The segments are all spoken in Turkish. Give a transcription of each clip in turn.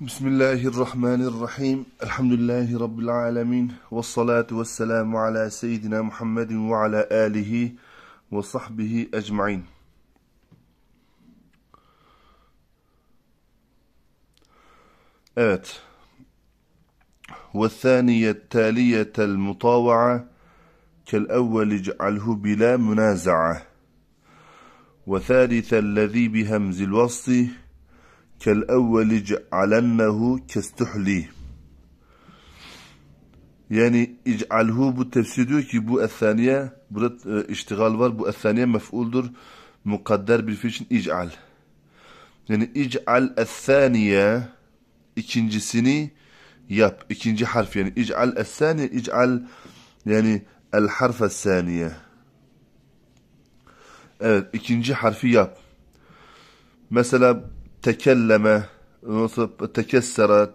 بسم الله الرحمن الرحيم الحمد لله رب العالمين والصلاة والسلام على سيدنا محمد وعلى آله وصحبه أجمعين آت والثانية التالية المطاوعة كالأول اجعله بلا منازعة وثالث الذي بهمز الوسط kel evveli cealennehu kestuhli yani ic'alhu bu tefsir diyor ki bu ethaniye burada e, iştigal var bu ethaniye mef'uldur mukadder bir fiil için ic'al yani ic'al ethaniye ikincisini yap ikinci harf yani ic'al ethaniye ic'al yani el harf ethaniye evet ikinci harfi yap mesela tekelleme, unutup tekessere,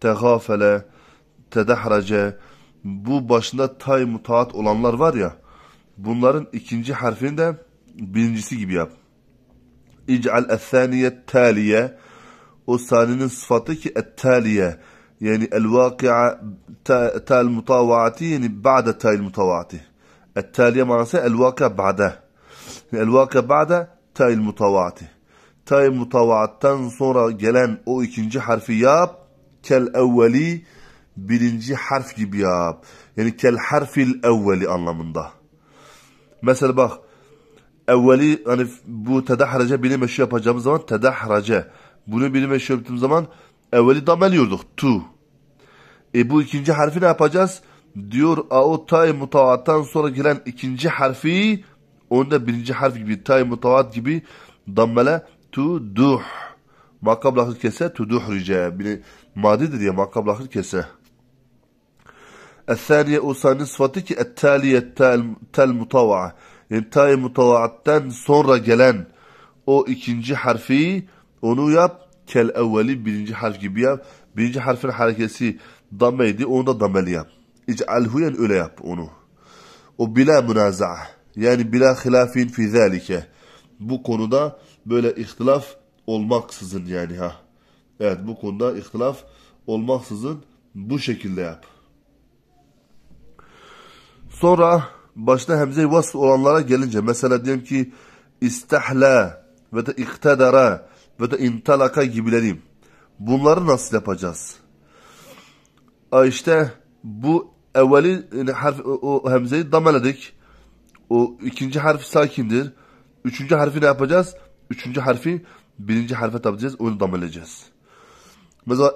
tegafele, tedehrece bu başında tay mutaat olanlar var ya bunların ikinci harfini de birincisi gibi yap. İc'al ethaniye taliye o saninin sıfatı ki ettaliye yani el vakia tal mutavaati yani ba'de tal mutavaati. Ettaliye manası el vakia ba'de. El vakia ba'de tal mutavaati tay mutavaattan sonra gelen o ikinci harfi yap. Kel evveli birinci harf gibi yap. Yani kel harfil evveli anlamında. Mesela bak evveli hani bu tedahrece bilim eşi yapacağımız zaman tedahrece. Bunu bilim eşi yaptığım zaman evveli dameliyorduk. Tu. E bu ikinci harfi ne yapacağız? Diyor o tay mutavaattan sonra gelen ikinci harfi onda birinci harf gibi tay mutavat gibi dammele tuduh. Makkab lahır kese tuduh rica. Bir madidir ya makkab lahır kese. الثانية أوساني sıfatı ki التالية tel mutava'a. Yani ta'yı mutava'attan sonra gelen o ikinci harfi onu yap kel evveli birinci harf gibi yap. Birinci harfin harekesi dameydi onu da dameli yap. İc'alhuyen öyle yap onu. O bila münaza'a. Yani bila hilafin fi zalike. Bu konuda böyle ihtilaf olmaksızın yani ha. Evet bu konuda ihtilaf olmaksızın bu şekilde yap. Sonra başta hemze-i vasf olanlara gelince mesela diyelim ki istahla ve de iktedara ve de intalaka gibileri bunları nasıl yapacağız? işte bu evveli yani harf, o hemzeyi dameledik. O ikinci harf sakindir. Üçüncü harfi ne yapacağız? üçüncü harfi birinci harfe tapacağız. Onu damalayacağız. Mesela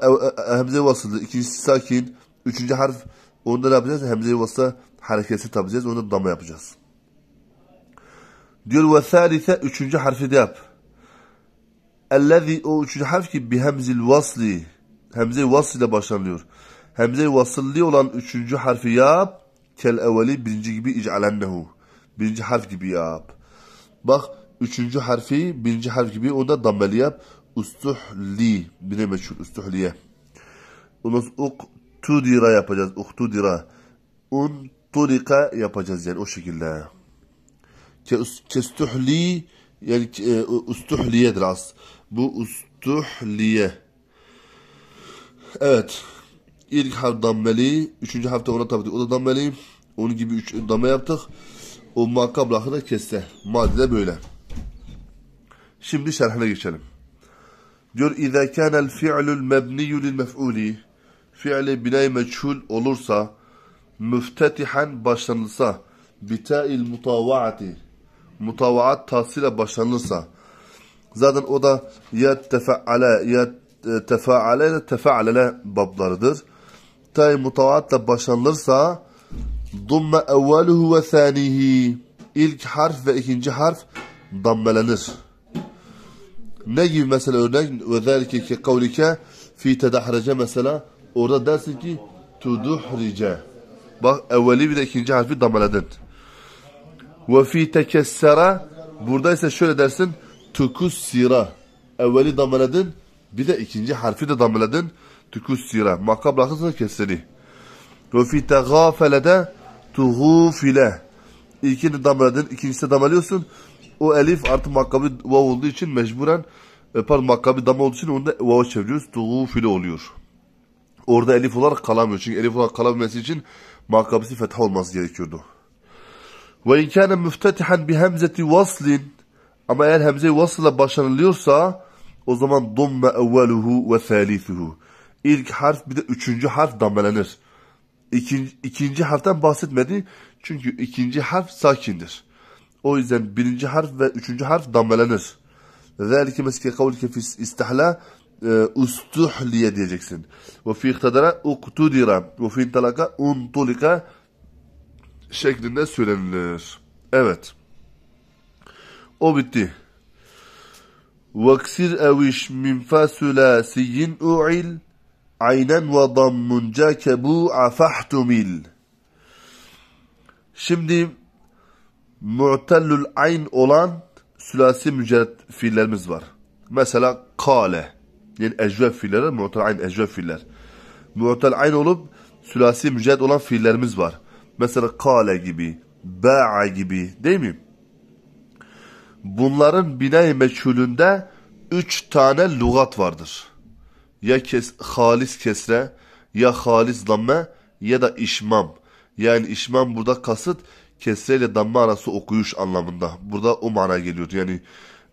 hemze vasılı, ikincisi sakin, üçüncü harf onu onda ne yapacağız? Hemze vasıla hareketi tapacağız. Onu dama yapacağız. Diyor ve thalithe üçüncü harfi de yap. Ellezi o üçüncü harf ki bihemzil vasli. Hemze vasıl ile başlanıyor. Hemze vasıllı olan üçüncü harfi yap. Kel evveli birinci gibi ic'alennehu. Birinci harf gibi yap. Bak Üçüncü harfi birinci harf gibi o da dammeli yap. Ustuhli. Bine meşhur. Ustuhliye. Ondan sonra uktudira yapacağız. Uktudira. Unturika yapacağız yani o şekilde. Kestuhli yani e, ustuhliyedir as. Bu ustuhliye. Evet. İlk harf dameli Üçüncü harfte ona tabi. O da dammeli. Onun gibi üç damme yaptık. O makabla da kese Madde böyle. Şimdi şerhine geçelim. Diyor اِذَا كَانَ الْفِعْلُ الْمَبْنِيُّ لِلْمَفْعُولِ Fiili binay meçhul olursa müftetihen başlanılsa bita'il mutavaati mutavaat tahsile başlanılsa zaten o da ya tefeale ya tefaale ya tefealele bablarıdır. Tay mutavaatla başlanılırsa dumme evveluhu ve sanihi ilk harf ve ikinci harf dammelenir. Ne gibi mesela örnek? Ve zelike ki kavlike fi tedahrece mesela orada dersin ki tuduhrice. Bak evveli bir de ikinci harfi damaladın. Ve fi tekessera burada ise şöyle dersin tukussira. Evveli damaladın bir de ikinci harfi de damaladın. Tukussira. Makka bırakırsa keseni. Ve fi tegafele de tuğufile. İlkini damaladın, ikincisi de damalıyorsun o elif artı makabı vav olduğu için mecburen e, pardon makabı dam olduğu için onu da vav'a çeviriyoruz. Tuğfile oluyor. Orada elif olarak kalamıyor. Çünkü elif olarak kalabilmesi için makabısı fetha olması gerekiyordu. Ve inkâne müftetihen bi hemzeti vaslin ama eğer hemze-i vasıla başlanılıyorsa o zaman domme evveluhu ve thalithuhu. İlk harf bir de üçüncü harf dammelenir. İkinci, ikinci harften bahsetmedi. Çünkü ikinci harf sakindir. O yüzden birinci harf ve üçüncü harf damgalanır. Zelike meske kavlike ki istihla ustuhliye diyeceksin. Ve fi iktidara uktudira ve fi intalaka untulika şeklinde söylenilir. Evet. O bitti. Vaksir eviş min fasulasiyin u'il aynen ve dammunca kebu'a fahtumil. Şimdi mu'tellül ayn olan sülasi mücerret fiillerimiz var. Mesela kale yani ecveb fiilleri, mu'tel ayn ecveb fiiller. Mu'tel ayn olup sülasi mücerret olan fiillerimiz var. Mesela kale gibi, ba'a gibi değil mi? Bunların binay i meçhulünde üç tane lugat vardır. Ya kes, halis kesre, ya halis damme ya da işmam. Yani işmam burada kasıt kesre ile damma arası okuyuş anlamında. Burada o mana geliyordu. Yani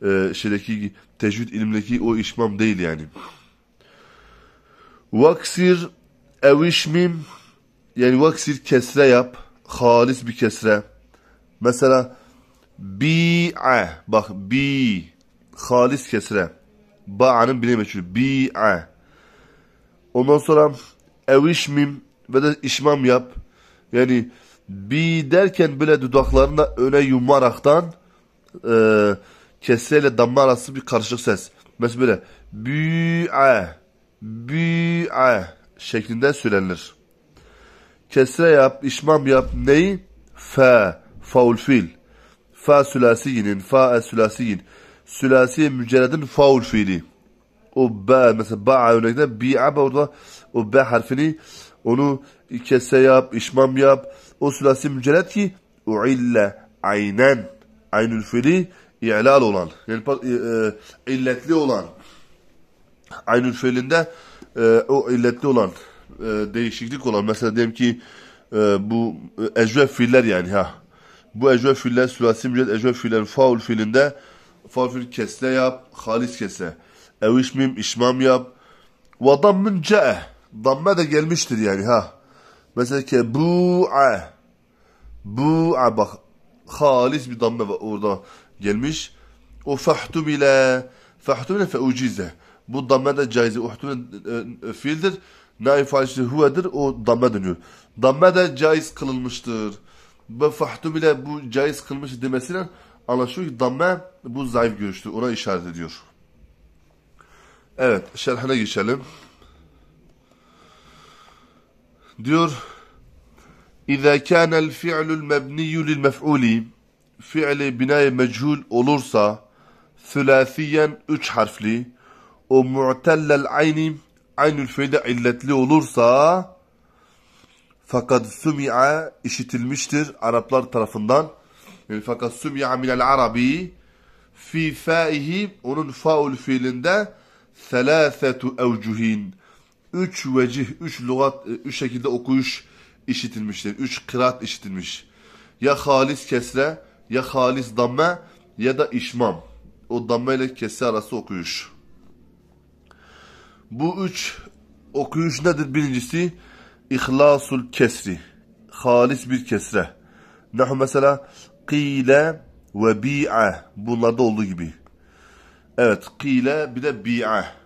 e, şeydeki tecvid ilimdeki o işmam değil yani. Vaksir evişmim yani vaksir kesre yap. Halis bir kesre. Mesela bi'a bak bi halis kesre. Ba'nın bile meçhulü. Bi'a. Ondan sonra evişmim ve de işmam yap. Yani bi derken bile dudaklarını öne yumaraktan e, kesreyle damla arası bir karışık ses. Mesela böyle bi bü'e şeklinde söylenir. Kesre yap, işmam yap neyi? Fe, faul fiil. Fa sülasiyinin, fa e sülasiyin. Sülasi mücerredin faul fiili. O ba mesela ba'a örnekte bi'a orada o ba harfini onu bir kese yap, işmam yap. O sülasi mücerret ki uille aynen. Aynül fili, i'lal olan. Yani e, e, illetli olan. Aynül fiilinde e, o illetli olan e, değişiklik olan. Mesela diyelim ki e, bu e, ecve fiiller yani ha. Bu ecve fiiller sülasi mücerret ecve fiillerin faul fiilinde faul fiil kesle yap, halis kese, Ev işmim, işmam yap. Ve dammün ce'e. Damme de gelmiştir yani ha. Mesela ki bu'a. E, bu'a e, bak. Halis bir damla var orada gelmiş. O bile, Fahtumile fe ucize. Bu damla da caize. Uhtumile e, fiildir. Naif failisi huvedir. O damla dönüyor. Damla da caiz kılınmıştır. Ve bile bu caiz kılmış demesiyle anlaşılıyor ki damla bu zayıf görüştür. Ona işaret ediyor. Evet. Şerhine geçelim. Diyor İza kana'l fi'lu'l mebniyu lil mef'uli fi'li binaya mechul olursa sülasiyen üç harfli o mu'tellel ayni aynül feyde illetli olursa fakat sumi'a işitilmiştir Araplar tarafından. Yani fakat sumi'a minel arabi fi faihi onun faul fiilinde selasetu evcuhin üç vecih, üç lügat, e, üç şekilde okuyuş işitilmiştir. Üç kıraat işitilmiş. Ya halis kesre, ya halis damme ya da işmam. O damme ile kesre arası okuyuş. Bu üç okuyuş nedir? Birincisi ihlasul kesri. Halis bir kesre. Nahu mesela kile ve bi'a. Bunlarda olduğu gibi. Evet kile bir de bi'a.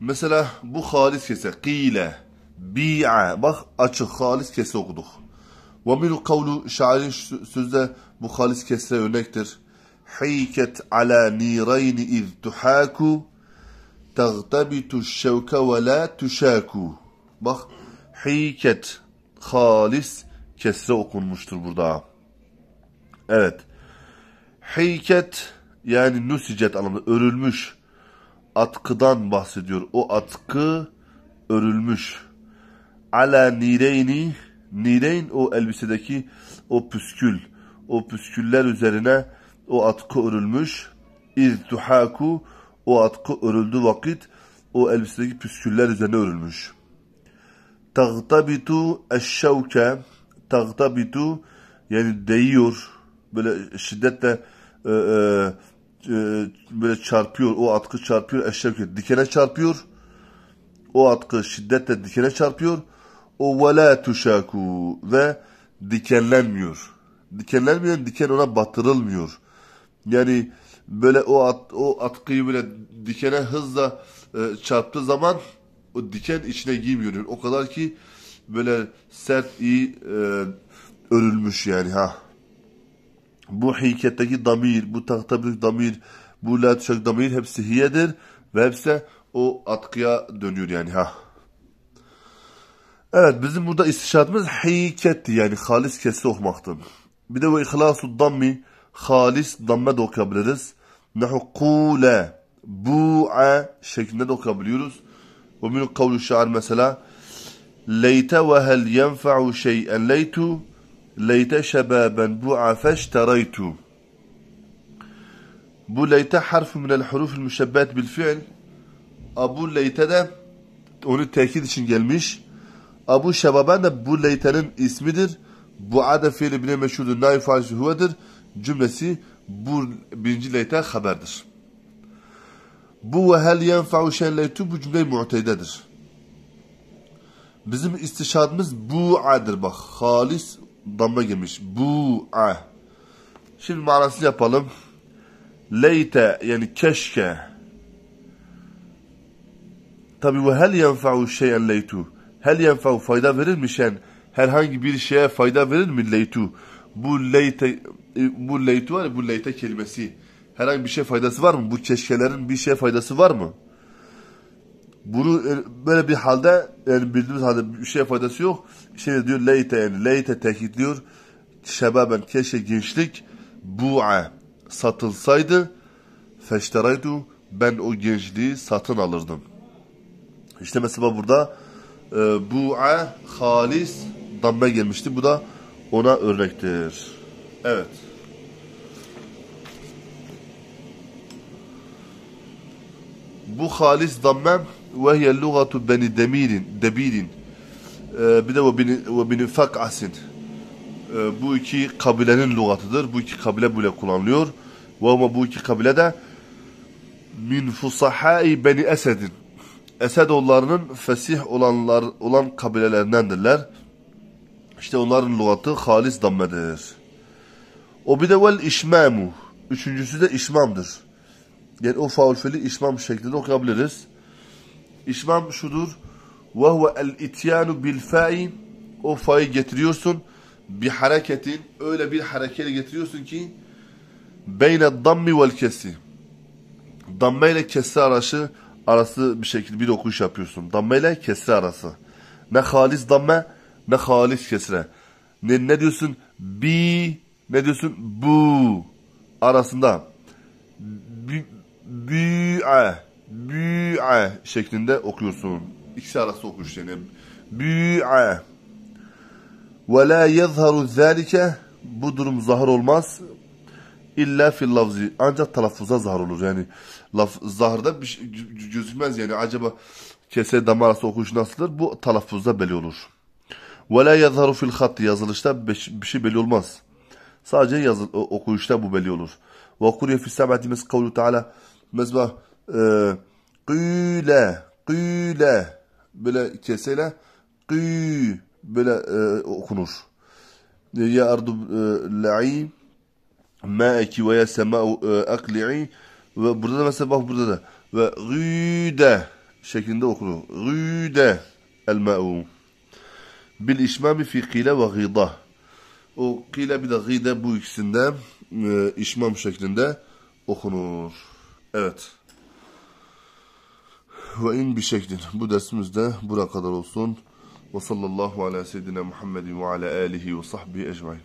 Mesela bu halis kese. Kile. Bi'a. Bak açık halis kese okuduk. Ve minu kavlu şairin sözde bu halis kese örnektir. Hiket ala nirayni iz tuhaku tagtabitu şevke ve la tuşaku. Bak heyket halis kesre okunmuştur burada. Evet. hiket yani nusicet anlamında örülmüş atkıdan bahsediyor. O atkı örülmüş. Ala nireyni nireyn o elbisedeki o püskül. O püsküller üzerine o atkı örülmüş. İz tuhaku o atkı örüldü vakit o elbisedeki püsküller üzerine örülmüş. Tagtabitu eşşevke Tagtabitu yani değiyor. Böyle şiddetle e, e, e, böyle çarpıyor. O atkı çarpıyor. Eşşevke dikene çarpıyor. O atkı şiddetle dikene çarpıyor. O ve la tuşaku ve dikenlenmiyor. Dikenlenmiyor, diken ona batırılmıyor. Yani böyle o at, o atkıyı böyle dikene hızla e, çarptığı zaman o diken içine girmiyor. O kadar ki böyle sert iyi e, örülmüş yani ha bu hiketteki damir, bu tahtabüdük damir, bu la damir hepsi hiyedir ve hepsi o atkıya dönüyor yani ha. Evet bizim burada istişatımız hiketti yani halis kesi okumaktır. Bir de ve ihlasu dammi halis damme de okuyabiliriz. Nehu bu'a şeklinde de okuyabiliyoruz. Ve minu kavlu şair mesela leyte ve hel yenfe'u şey'en leytu leyte şebaben bu'afe iştereytu. Bu leyte harf minel huruf müşebbet bil fiil. Abu leyte de onu tekit için gelmiş. Abu şebaben de bu leytenin ismidir. Bu ade fiili bile meşhurdur. Naif faizli huvedir. Cümlesi bu birinci leyte haberdir. Bu ve hel yenfa'u şen leytu bu cümle mu'tededir. Bizim istişadımız bu adır. bak. Halis damla girmiş. bu Bu'a. Şimdi manasını yapalım. Leyte yani keşke. Tabi ve hel yenfa'u şeyen leytu. Hel yenfa'u fayda verir mi şen? Herhangi bir şeye fayda verir mi leytu? Bu leyte e, bu leytu var ya bu leyte kelimesi. Herhangi bir şey faydası var mı? Bu keşkelerin bir şey faydası var mı? Bunu e, böyle bir halde yani bildiğimiz halde bir şey faydası yok. Şey diyor leyte yani leyte diyor. Şebaben keşke gençlik bu'a satılsaydı feşteraydu ben o gençliği satın alırdım. İşte mesela burada e, bu'a halis damme gelmişti. Bu da ona örnektir. Evet. Bu halis dammem وهي اللغة بني دمير دبير ee, bir de ve binin fak'asin ee, bu iki kabilenin lugatıdır. Bu iki kabile böyle kullanılıyor. Ve ama bu iki kabile de min fusahai beni esedin. Esed Esedoğullarının fesih olanlar olan kabilelerindendirler. İşte onların lugatı halis dammedir. O bir de vel işmamu. Üçüncüsü de işmamdır. Yani o faul fili işmam şeklinde okuyabiliriz. İşmam şudur. وَهُوَ الْاِتْيَانُ بِالْفَاءِ O fa'yı getiriyorsun. Bir hareketin, öyle bir harekeyle getiriyorsun ki بَيْنَ الضَّمِّ وَالْكَسِّ Damme ile kesri arası, arası bir şekilde bir dokuş yapıyorsun. Damme ile kesri arası. Ne halis damme ne halis kesre. Ne, ne diyorsun? Bi ne diyorsun? Bu arasında. Bi, bi, a bü'e şeklinde okuyorsun. İkisi arası okuş yani. Bü'e ve la yezharu zâlike bu durum zahar olmaz İlla fil lafzi ancak telaffuza zahar olur yani laf, zaharda bir şey, gözükmez yani acaba kese damar arası okuyuş nasıldır bu telaffuzda belli olur ve la yezharu fil hat yazılışta bir şey belli olmaz sadece yazı, okuyuşta bu belli olur ve okuruyor fil sabati mes kavlu teala mesela Güle, ee, güle böyle keseyle gü böyle e, okunur. E, ya ardu e, la'i ma'eki ve ya sema'u e, akli'i ve burada da mesela bak burada da ve güde şeklinde okunur. Güde el ma'u bil işmami fi kile ve gıda. O kile bir de gıda bu ikisinde e, işmam şeklinde okunur. Evet ve in bir şeklin. Bu dersimiz de bura kadar olsun. Ve sallallahu ala seyyidina Muhammedin ve ala alihi ve sahbihi ecmain.